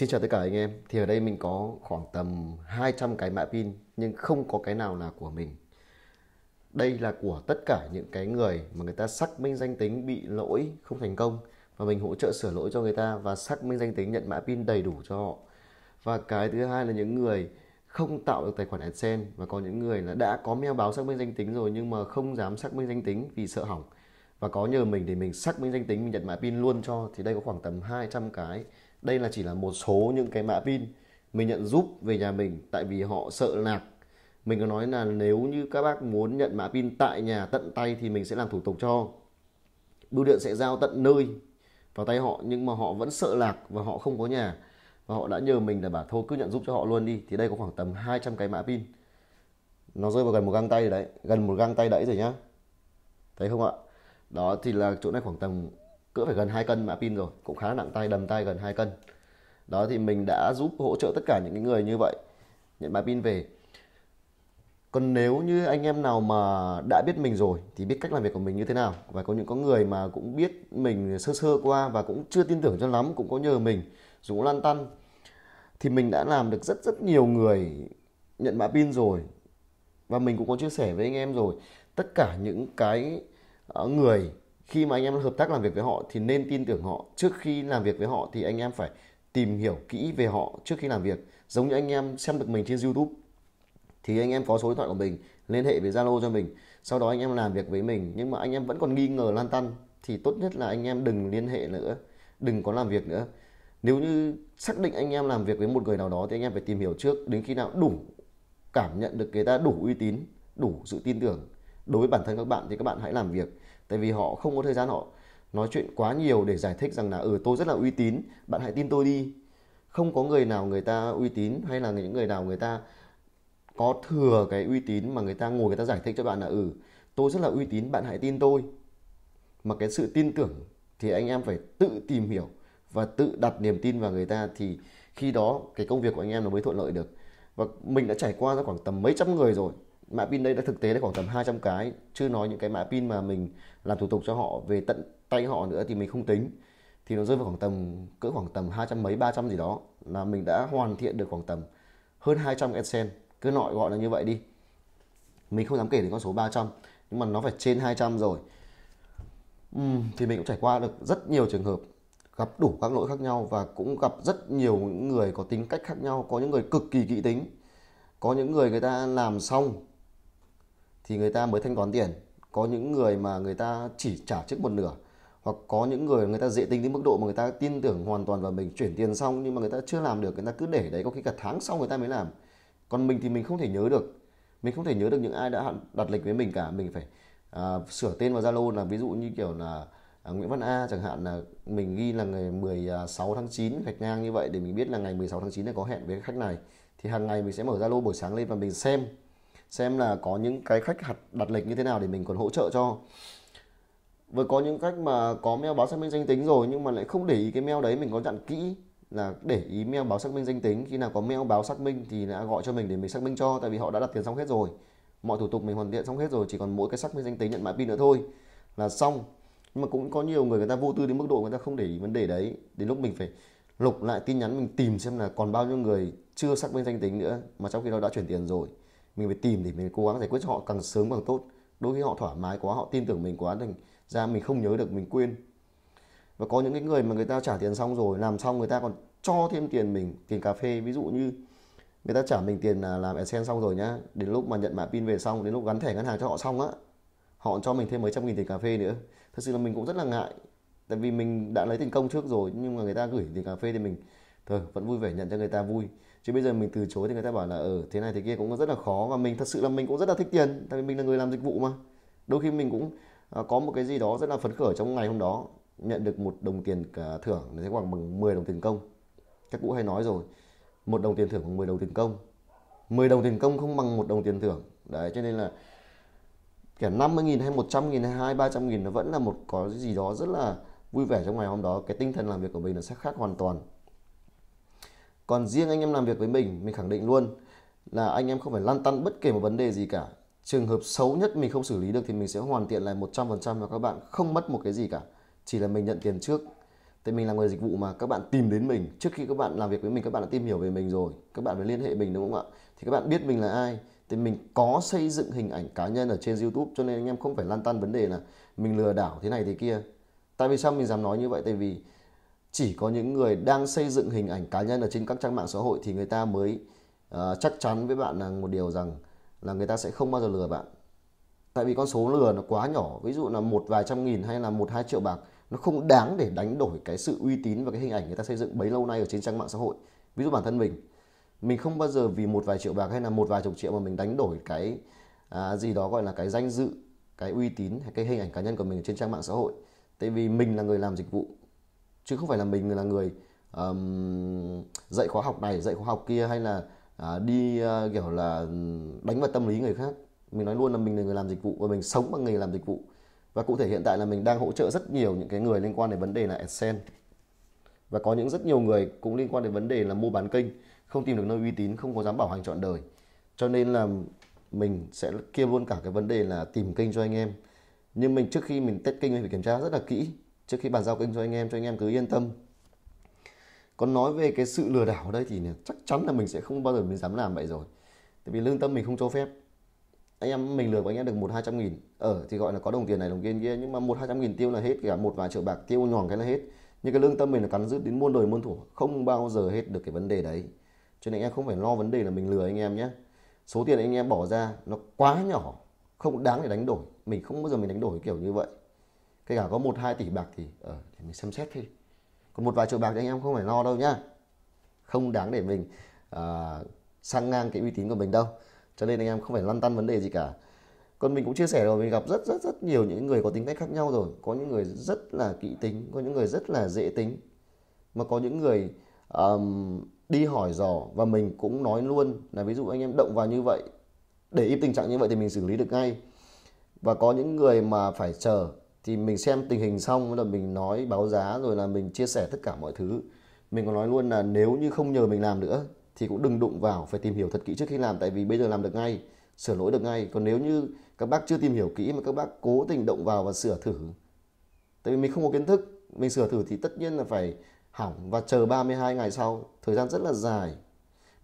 Xin chào tất cả anh em. Thì ở đây mình có khoảng tầm 200 cái mã pin nhưng không có cái nào là của mình. Đây là của tất cả những cái người mà người ta xác minh danh tính bị lỗi không thành công và mình hỗ trợ sửa lỗi cho người ta và xác minh danh tính nhận mã pin đầy đủ cho họ. Và cái thứ hai là những người không tạo được tài khoản AdSense và có những người là đã có mail báo xác minh danh tính rồi nhưng mà không dám xác minh danh tính vì sợ hỏng và có nhờ mình để mình xác minh danh tính mình nhận mã pin luôn cho thì đây có khoảng tầm 200 cái đây là chỉ là một số những cái mã pin mình nhận giúp về nhà mình tại vì họ sợ lạc mình có nói là nếu như các bác muốn nhận mã pin tại nhà tận tay thì mình sẽ làm thủ tục cho bưu điện sẽ giao tận nơi vào tay họ nhưng mà họ vẫn sợ lạc và họ không có nhà và họ đã nhờ mình là bảo thôi cứ nhận giúp cho họ luôn đi thì đây có khoảng tầm 200 cái mã pin nó rơi vào gần một găng tay rồi đấy gần một găng tay đấy rồi nhá thấy không ạ đó thì là chỗ này khoảng tầm cỡ phải gần 2 cân mã pin rồi cũng khá nặng tay đầm tay gần 2 cân đó thì mình đã giúp hỗ trợ tất cả những người như vậy nhận mã pin về còn nếu như anh em nào mà đã biết mình rồi thì biết cách làm việc của mình như thế nào và có những có người mà cũng biết mình sơ sơ qua và cũng chưa tin tưởng cho lắm cũng có nhờ mình dù lan tăn thì mình đã làm được rất rất nhiều người nhận mã pin rồi và mình cũng có chia sẻ với anh em rồi tất cả những cái ờ, người khi mà anh em hợp tác làm việc với họ thì nên tin tưởng họ trước khi làm việc với họ thì anh em phải tìm hiểu kỹ về họ trước khi làm việc giống như anh em xem được mình trên youtube thì anh em có số điện thoại của mình liên hệ với zalo cho mình sau đó anh em làm việc với mình nhưng mà anh em vẫn còn nghi ngờ lan tăn thì tốt nhất là anh em đừng liên hệ nữa đừng có làm việc nữa nếu như xác định anh em làm việc với một người nào đó thì anh em phải tìm hiểu trước đến khi nào đủ cảm nhận được người ta đủ uy tín đủ sự tin tưởng đối với bản thân các bạn thì các bạn hãy làm việc tại vì họ không có thời gian họ nói chuyện quá nhiều để giải thích rằng là ừ tôi rất là uy tín bạn hãy tin tôi đi không có người nào người ta uy tín hay là những người nào người ta có thừa cái uy tín mà người ta ngồi người ta giải thích cho bạn là ừ tôi rất là uy tín bạn hãy tin tôi mà cái sự tin tưởng thì anh em phải tự tìm hiểu và tự đặt niềm tin vào người ta thì khi đó cái công việc của anh em nó mới thuận lợi được và mình đã trải qua ra khoảng tầm mấy trăm người rồi mã pin đây đã thực tế là khoảng tầm 200 cái chưa nói những cái mã pin mà mình làm thủ tục cho họ về tận tay họ nữa thì mình không tính thì nó rơi vào khoảng tầm cỡ khoảng tầm 200 mấy 300 gì đó là mình đã hoàn thiện được khoảng tầm hơn 200 cái sen cứ nội gọi là như vậy đi mình không dám kể đến con số 300 nhưng mà nó phải trên 200 rồi uhm, thì mình cũng trải qua được rất nhiều trường hợp gặp đủ các lỗi khác nhau và cũng gặp rất nhiều những người có tính cách khác nhau có những người cực kỳ kỹ tính có những người người ta làm xong thì người ta mới thanh toán tiền có những người mà người ta chỉ trả trước một nửa hoặc có những người người ta dễ tính đến mức độ mà người ta tin tưởng hoàn toàn vào mình chuyển tiền xong nhưng mà người ta chưa làm được người ta cứ để đấy có khi cả tháng sau người ta mới làm còn mình thì mình không thể nhớ được mình không thể nhớ được những ai đã đặt lịch với mình cả mình phải à, sửa tên vào Zalo là ví dụ như kiểu là à, Nguyễn Văn A chẳng hạn là mình ghi là ngày 16 à, tháng 9 gạch ngang như vậy để mình biết là ngày 16 tháng 9 là có hẹn với khách này thì hàng ngày mình sẽ mở Zalo buổi sáng lên và mình xem xem là có những cái khách đặt lệch như thế nào để mình còn hỗ trợ cho với có những cách mà có mail báo xác minh danh tính rồi nhưng mà lại không để ý cái mail đấy mình có dặn kỹ là để ý mail báo xác minh danh tính khi nào có mail báo xác minh thì đã gọi cho mình để mình xác minh cho tại vì họ đã đặt tiền xong hết rồi mọi thủ tục mình hoàn thiện xong hết rồi chỉ còn mỗi cái xác minh danh tính nhận mã pin nữa thôi là xong nhưng mà cũng có nhiều người người ta vô tư đến mức độ người ta không để ý vấn đề đấy đến lúc mình phải lục lại tin nhắn mình tìm xem là còn bao nhiêu người chưa xác minh danh tính nữa mà trong khi đó đã chuyển tiền rồi mình phải tìm để mình cố gắng giải quyết cho họ càng sớm càng tốt đôi khi họ thoải mái quá họ tin tưởng mình quá thành ra mình không nhớ được mình quên và có những cái người mà người ta trả tiền xong rồi làm xong người ta còn cho thêm tiền mình tiền cà phê ví dụ như người ta trả mình tiền là làm Adsense xong rồi nhá đến lúc mà nhận mã pin về xong đến lúc gắn thẻ ngân hàng cho họ xong á họ cho mình thêm mấy trăm nghìn tiền cà phê nữa thật sự là mình cũng rất là ngại tại vì mình đã lấy tiền công trước rồi nhưng mà người ta gửi tiền cà phê thì mình thôi vẫn vui vẻ nhận cho người ta vui chứ bây giờ mình từ chối thì người ta bảo là ở ờ, ừ, thế này thế kia cũng rất là khó và mình thật sự là mình cũng rất là thích tiền tại vì mình là người làm dịch vụ mà đôi khi mình cũng à, có một cái gì đó rất là phấn khởi trong ngày hôm đó nhận được một đồng tiền cả thưởng thế khoảng bằng 10 đồng tiền công các cụ hay nói rồi một đồng tiền thưởng bằng 10 đồng tiền công 10 đồng tiền công không bằng một đồng tiền thưởng đấy cho nên là kể 50.000 hay 100.000 hay 2 300.000 nó vẫn là một có gì đó rất là vui vẻ trong ngày hôm đó cái tinh thần làm việc của mình nó sẽ khác hoàn toàn còn riêng anh em làm việc với mình mình khẳng định luôn là anh em không phải lăn tăn bất kể một vấn đề gì cả trường hợp xấu nhất mình không xử lý được thì mình sẽ hoàn thiện lại 100% và các bạn không mất một cái gì cả chỉ là mình nhận tiền trước tại mình là người dịch vụ mà các bạn tìm đến mình trước khi các bạn làm việc với mình các bạn đã tìm hiểu về mình rồi các bạn phải liên hệ mình đúng không ạ thì các bạn biết mình là ai thì mình có xây dựng hình ảnh cá nhân ở trên YouTube cho nên anh em không phải lăn tăn vấn đề là mình lừa đảo thế này thế kia tại vì sao mình dám nói như vậy tại vì chỉ có những người đang xây dựng hình ảnh cá nhân ở trên các trang mạng xã hội thì người ta mới uh, chắc chắn với bạn là một điều rằng là người ta sẽ không bao giờ lừa bạn tại vì con số lừa nó quá nhỏ ví dụ là một vài trăm nghìn hay là một hai triệu bạc nó không đáng để đánh đổi cái sự uy tín và cái hình ảnh người ta xây dựng bấy lâu nay ở trên trang mạng xã hội ví dụ bản thân mình mình không bao giờ vì một vài triệu bạc hay là một vài chục triệu mà mình đánh đổi cái à, gì đó gọi là cái danh dự cái uy tín hay cái hình ảnh cá nhân của mình ở trên trang mạng xã hội tại vì mình là người làm dịch vụ chứ không phải là mình là người um, dạy khóa học này dạy khóa học kia hay là uh, đi uh, kiểu là đánh vào tâm lý người khác mình nói luôn là mình là người làm dịch vụ và mình sống bằng nghề làm dịch vụ và cụ thể hiện tại là mình đang hỗ trợ rất nhiều những cái người liên quan đến vấn đề là AdSense và có những rất nhiều người cũng liên quan đến vấn đề là mua bán kênh không tìm được nơi uy tín không có dám bảo hành trọn đời cho nên là mình sẽ kia luôn cả cái vấn đề là tìm kênh cho anh em nhưng mình trước khi mình test kênh mình phải kiểm tra rất là kỹ trước khi bàn giao kênh cho anh em cho anh em cứ yên tâm còn nói về cái sự lừa đảo ở đây thì chắc chắn là mình sẽ không bao giờ mình dám làm vậy rồi tại vì lương tâm mình không cho phép anh em mình lừa của anh em được một hai trăm nghìn ở thì gọi là có đồng tiền này đồng tiền kia nhưng mà một hai trăm nghìn tiêu là hết cả một vài triệu bạc tiêu nhòn cái là hết nhưng cái lương tâm mình là cắn rứt đến muôn đời muôn thủa không bao giờ hết được cái vấn đề đấy cho nên anh em không phải lo vấn đề là mình lừa anh em nhé số tiền anh em bỏ ra nó quá nhỏ không đáng để đánh đổi mình không bao giờ mình đánh đổi kiểu như vậy kể cả có một hai tỷ bạc thì ở uh, để mình xem xét thôi còn một vài triệu bạc thì anh em không phải lo đâu nhá không đáng để mình uh, sang ngang cái uy tín của mình đâu cho nên anh em không phải lăn tăn vấn đề gì cả còn mình cũng chia sẻ rồi mình gặp rất rất rất nhiều những người có tính cách khác nhau rồi có những người rất là kỹ tính có những người rất là dễ tính mà có những người um, đi hỏi dò và mình cũng nói luôn là ví dụ anh em động vào như vậy để im tình trạng như vậy thì mình xử lý được ngay và có những người mà phải chờ thì mình xem tình hình xong là mình nói báo giá rồi là mình chia sẻ tất cả mọi thứ mình còn nói luôn là nếu như không nhờ mình làm nữa thì cũng đừng đụng vào phải tìm hiểu thật kỹ trước khi làm tại vì bây giờ làm được ngay sửa lỗi được ngay còn nếu như các bác chưa tìm hiểu kỹ mà các bác cố tình động vào và sửa thử tại vì mình không có kiến thức mình sửa thử thì tất nhiên là phải hỏng và chờ 32 ngày sau thời gian rất là dài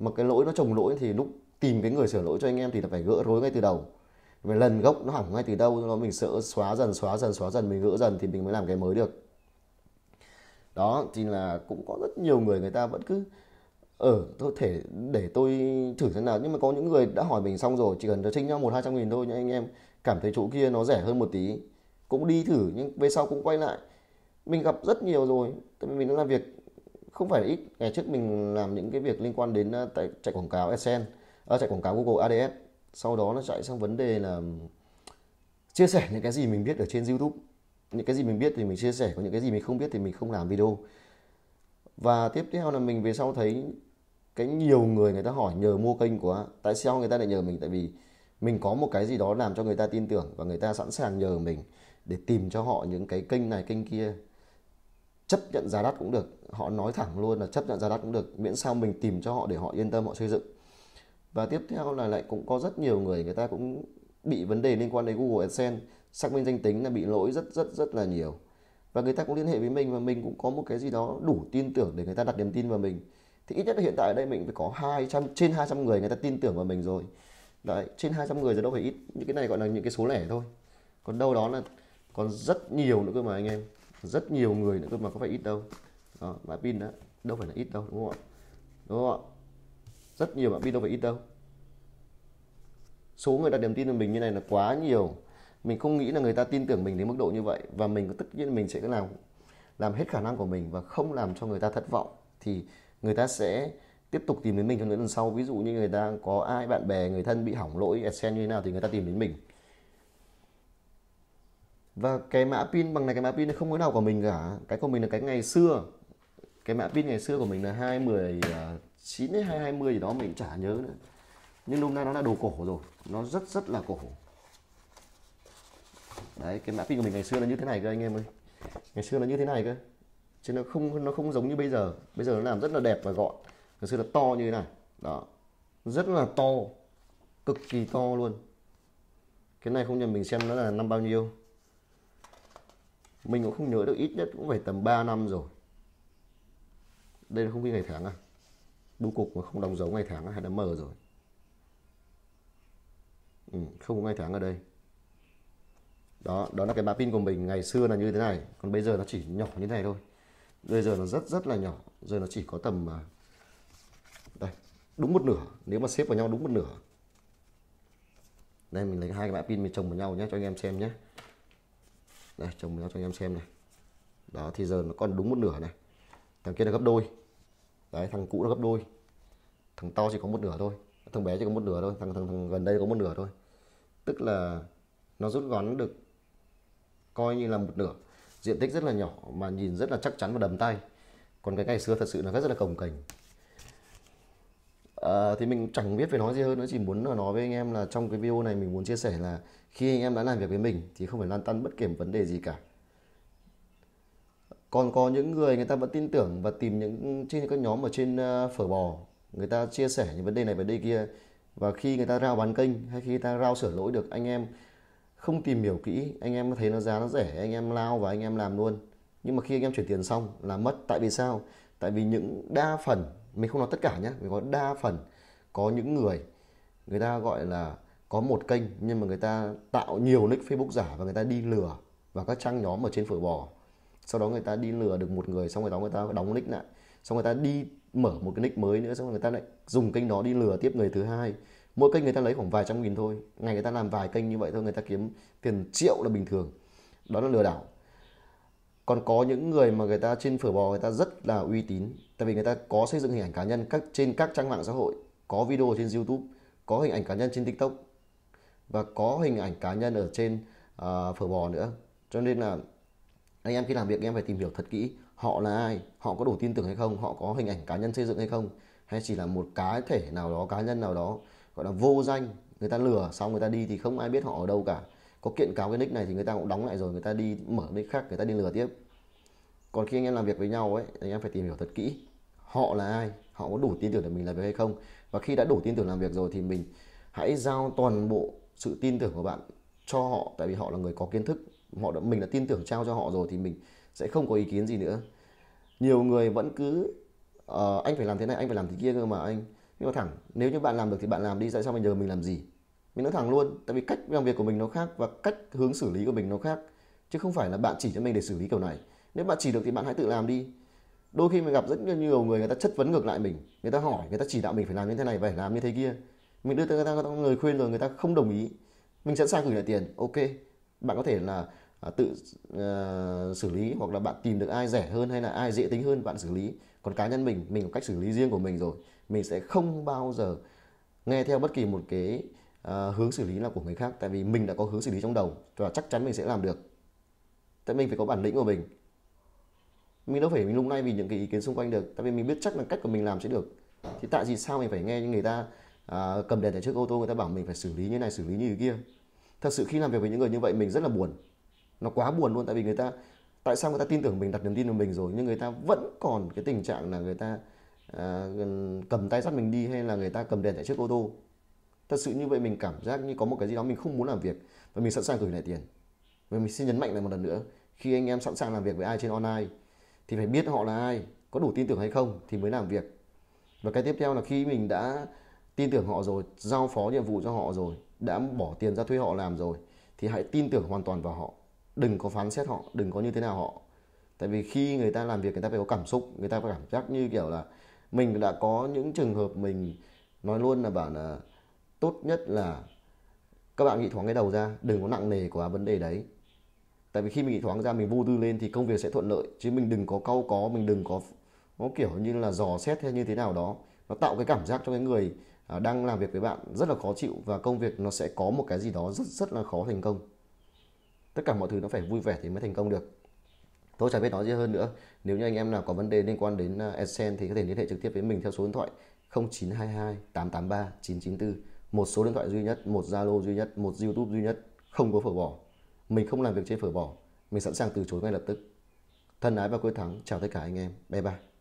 mà cái lỗi nó trồng lỗi thì lúc tìm cái người sửa lỗi cho anh em thì là phải gỡ rối ngay từ đầu về lần gốc nó hỏng ngay từ đâu nó mình sợ xóa dần xóa dần xóa dần mình gỡ dần thì mình mới làm cái mới được đó thì là cũng có rất nhiều người người ta vẫn cứ ở ờ, ừ, tôi thể để tôi thử thế nào nhưng mà có những người đã hỏi mình xong rồi chỉ cần trinh nhau một hai trăm nghìn thôi nhưng anh em cảm thấy chỗ kia nó rẻ hơn một tí cũng đi thử nhưng về sau cũng quay lại mình gặp rất nhiều rồi tại vì mình làm việc không phải ít ngày trước mình làm những cái việc liên quan đến ờ, chạy quảng cáo AdSense à, ờ, chạy quảng cáo Google ADS sau đó nó chạy sang vấn đề là chia sẻ những cái gì mình biết ở trên YouTube những cái gì mình biết thì mình chia sẻ còn những cái gì mình không biết thì mình không làm video và tiếp theo là mình về sau thấy cái nhiều người người ta hỏi nhờ mua kênh của tại sao người ta lại nhờ mình tại vì mình có một cái gì đó làm cho người ta tin tưởng và người ta sẵn sàng nhờ mình để tìm cho họ những cái kênh này kênh kia chấp nhận giá đắt cũng được họ nói thẳng luôn là chấp nhận giá đắt cũng được miễn sao mình tìm cho họ để họ yên tâm họ xây dựng và tiếp theo là lại cũng có rất nhiều người người ta cũng bị vấn đề liên quan đến Google AdSense xác minh danh tính là bị lỗi rất rất rất là nhiều và người ta cũng liên hệ với mình và mình cũng có một cái gì đó đủ tin tưởng để người ta đặt niềm tin vào mình thì ít nhất là hiện tại đây mình phải có 200 trên 200 người người ta tin tưởng vào mình rồi đấy trên 200 người rồi đâu phải ít những cái này gọi là những cái số lẻ thôi còn đâu đó là còn rất nhiều nữa cơ mà anh em rất nhiều người nữa cơ mà có phải ít đâu đó, và pin đó đâu phải là ít đâu đúng không ạ đúng không ạ rất nhiều bạn biết đâu phải ít đâu số người đặt niềm tin vào mình như này là quá nhiều mình không nghĩ là người ta tin tưởng mình đến mức độ như vậy và mình tất nhiên mình sẽ làm làm hết khả năng của mình và không làm cho người ta thất vọng thì người ta sẽ tiếp tục tìm đến mình trong những lần sau ví dụ như người ta có ai bạn bè người thân bị hỏng lỗi AdSense như thế nào thì người ta tìm đến mình và cái mã pin bằng này cái mã pin không có nào của mình cả cái của mình là cái ngày xưa cái mã pin ngày xưa của mình là hai mười à, 9 đến 220 gì đó mình chả nhớ nữa nhưng hôm nay nó là đồ cổ rồi nó rất rất là cổ đấy cái mã pin của mình ngày xưa là như thế này cơ anh em ơi ngày xưa là như thế này cơ chứ nó không nó không giống như bây giờ bây giờ nó làm rất là đẹp và gọn ngày xưa là to như thế này đó rất là to cực kỳ to luôn cái này không nhầm mình xem nó là năm bao nhiêu mình cũng không nhớ được ít nhất cũng phải tầm 3 năm rồi đây là không ghi ngày tháng à bưu cục mà không đóng dấu ngày tháng hay đã mờ rồi ừ, không có ngày tháng ở đây đó đó là cái bá pin của mình ngày xưa là như thế này còn bây giờ nó chỉ nhỏ như thế này thôi bây giờ nó rất rất là nhỏ giờ nó chỉ có tầm à, đây đúng một nửa nếu mà xếp vào nhau đúng một nửa đây mình lấy hai cái bã pin mình chồng vào nhau nhé cho anh em xem nhé đây chồng vào nhau cho anh em xem này đó thì giờ nó còn đúng một nửa này thằng kia là gấp đôi đấy thằng cũ nó gấp đôi thằng to chỉ có một nửa thôi thằng bé chỉ có một nửa thôi thằng thằng thằng gần đây có một nửa thôi tức là nó rút gọn được coi như là một nửa diện tích rất là nhỏ mà nhìn rất là chắc chắn và đầm tay còn cái ngày xưa thật sự nó rất, là cồng kềnh à, thì mình chẳng biết phải nói gì hơn nữa chỉ muốn là nói với anh em là trong cái video này mình muốn chia sẻ là khi anh em đã làm việc với mình thì không phải lan tăn bất kể vấn đề gì cả còn có những người người ta vẫn tin tưởng và tìm những trên các nhóm ở trên ờ, phở bò người ta chia sẻ những vấn đề này vấn đề kia và khi người ta rao bán kênh hay khi người ta rao sửa lỗi được anh em không tìm hiểu kỹ anh em thấy nó giá nó rẻ anh em lao và anh em làm luôn nhưng mà khi anh em chuyển tiền xong là mất tại vì sao tại vì những đa phần mình không nói tất cả nhé mình có đa phần có những người người ta gọi là có một kênh nhưng mà người ta tạo nhiều nick facebook giả và người ta đi lừa vào các trang nhóm ở trên phở bò sau đó người ta đi lừa được một người xong rồi đó người ta đóng nick lại xong người ta đi mở một cái nick mới nữa xong rồi người ta lại dùng kênh đó đi lừa tiếp người thứ hai mỗi kênh người ta lấy khoảng vài trăm nghìn thôi ngày người ta làm vài kênh như vậy thôi người ta kiếm tiền triệu là bình thường đó là lừa đảo còn có những người mà người ta trên phở bò người ta rất là uy tín tại vì người ta có xây dựng hình ảnh cá nhân các trên các trang mạng xã hội có video trên youtube có hình ảnh cá nhân trên tiktok và có hình ảnh cá nhân ở trên uh, phở bò nữa cho nên là anh em khi làm việc em phải tìm hiểu thật kỹ họ là ai họ có đủ tin tưởng hay không họ có hình ảnh cá nhân xây dựng hay không hay chỉ là một cá thể nào đó cá nhân nào đó gọi là vô danh người ta lừa xong người ta đi thì không ai biết họ ở đâu cả có kiện cáo cái nick này thì người ta cũng đóng lại rồi người ta đi mở nick khác người ta đi lừa tiếp còn khi anh em làm việc với nhau ấy anh em phải tìm hiểu thật kỹ họ là ai họ có đủ tin tưởng để mình làm việc hay không và khi đã đủ tin tưởng làm việc rồi thì mình hãy giao toàn bộ sự tin tưởng của bạn cho họ tại vì họ là người có kiến thức họ đã, mình đã tin tưởng trao cho họ rồi thì mình sẽ không có ý kiến gì nữa nhiều người vẫn cứ uh, anh phải làm thế này anh phải làm thế kia cơ mà anh nhưng mà thẳng nếu như bạn làm được thì bạn làm đi tại sao mình nhờ mình làm gì mình nói thẳng luôn tại vì cách làm việc của mình nó khác và cách hướng xử lý của mình nó khác chứ không phải là bạn chỉ cho mình để xử lý kiểu này nếu bạn chỉ được thì bạn hãy tự làm đi đôi khi mình gặp rất nhiều người người ta chất vấn ngược lại mình người ta hỏi người ta chỉ đạo mình phải làm như thế này phải làm như thế kia mình đưa tới người ta người khuyên rồi người ta không đồng ý mình sẵn sàng gửi lại tiền ok bạn có thể là à, tự uh, xử lý hoặc là bạn tìm được ai rẻ hơn hay là ai dễ tính hơn bạn xử lý còn cá nhân mình mình có cách xử lý riêng của mình rồi mình sẽ không bao giờ nghe theo bất kỳ một cái uh, hướng xử lý nào của người khác tại vì mình đã có hướng xử lý trong đầu và chắc chắn mình sẽ làm được tại mình phải có bản lĩnh của mình mình đâu phải mình lúc nay vì những cái ý kiến xung quanh được tại vì mình biết chắc là cách của mình làm sẽ được thì tại vì sao mình phải nghe những người ta uh, cầm đèn tại trước ô tô người ta bảo mình phải xử lý như này xử lý như thế kia thật sự khi làm việc với những người như vậy mình rất là buồn nó quá buồn luôn tại vì người ta tại sao người ta tin tưởng mình đặt niềm tin vào mình rồi nhưng người ta vẫn còn cái tình trạng là người ta à, cầm tay dắt mình đi hay là người ta cầm đèn chạy trước ô tô thật sự như vậy mình cảm giác như có một cái gì đó mình không muốn làm việc và mình sẵn sàng gửi lại tiền và mình xin nhấn mạnh lại một lần nữa khi anh em sẵn sàng làm việc với ai trên online thì phải biết họ là ai có đủ tin tưởng hay không thì mới làm việc và cái tiếp theo là khi mình đã tin tưởng họ rồi giao phó nhiệm vụ cho họ rồi đã bỏ tiền ra thuê họ làm rồi thì hãy tin tưởng hoàn toàn vào họ đừng có phán xét họ đừng có như thế nào họ tại vì khi người ta làm việc người ta phải có cảm xúc người ta phải cảm giác như kiểu là mình đã có những trường hợp mình nói luôn là bảo là tốt nhất là các bạn nghĩ thoáng cái đầu ra đừng có nặng nề quá vấn đề đấy tại vì khi mình nghĩ thoáng ra mình vô tư lên thì công việc sẽ thuận lợi chứ mình đừng có cau có mình đừng có nó kiểu như là dò xét hay như thế nào đó nó tạo cái cảm giác cho cái người À, đang làm việc với bạn rất là khó chịu và công việc nó sẽ có một cái gì đó rất rất là khó thành công tất cả mọi thứ nó phải vui vẻ thì mới thành công được tôi chả biết nói gì hơn nữa nếu như anh em nào có vấn đề liên quan đến Esen à, thì có thể liên hệ trực tiếp với mình theo số điện thoại 0922 883 994 một số điện thoại duy nhất một Zalo duy nhất một YouTube duy nhất không có phở bỏ mình không làm việc trên phở bỏ mình sẵn sàng từ chối ngay lập tức thân ái và cuối thắng chào tất cả anh em bye bye